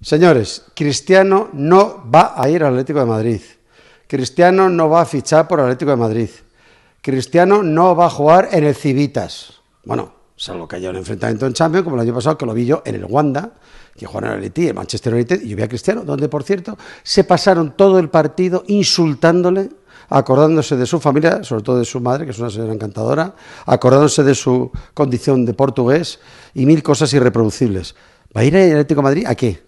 Señores, Cristiano no va a ir al Atlético de Madrid. Cristiano no va a fichar por el Atlético de Madrid. Cristiano no va a jugar en el Civitas. Bueno, salvo que haya un enfrentamiento en Champions, como el año pasado, que lo vi yo en el Wanda, que jugaron el y el Manchester United, y yo vi a Cristiano, donde, por cierto, se pasaron todo el partido insultándole acordándose de su familia, sobre todo de su madre, que es una señora encantadora, acordándose de su condición de portugués y mil cosas irreproducibles. ¿Va a ir al Atlético Madrid a qué?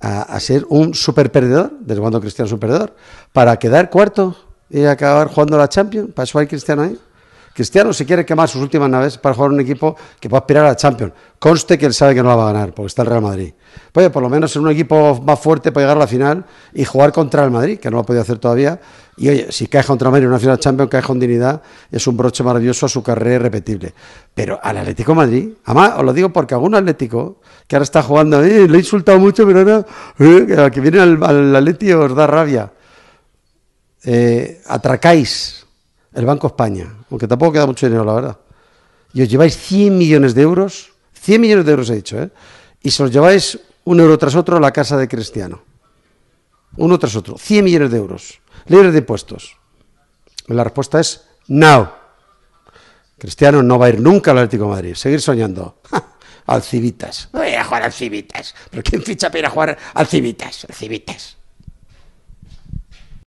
A, a ser un superperdedor, desde cuando Cristiano es un perdedor, para quedar cuarto y acabar jugando la Champions, para eso hay Cristiano ahí. Cristiano se quiere quemar sus últimas naves para jugar un equipo que pueda aspirar a Champions. Conste que él sabe que no la va a ganar, porque está el Real Madrid. Oye, por lo menos en un equipo más fuerte para llegar a la final y jugar contra el Madrid, que no lo ha podido hacer todavía. Y oye, si cae contra el Madrid en una final Champions, cae con dignidad, es un broche maravilloso a su carrera irrepetible. Pero al Atlético Madrid, además os lo digo porque algún Atlético que ahora está jugando, eh, le he insultado mucho, pero ahora eh, que viene al, Atlético os da rabia. Eh, atracáis el Banco España, aunque tampoco queda mucho dinero, la verdad. Y os lleváis 100 millones de euros, 100 millones de euros he dicho, ¿eh? y se los lleváis un euro tras otro a la casa de Cristiano. Uno tras otro, 100 millones de euros, libres de impuestos. La respuesta es no. Cristiano no va a ir nunca al Atlético de Madrid, seguir soñando. Civitas. Voy a jugar al Civitas. ¿Pero quién ficha para ir a jugar al Civitas? Al Civitas.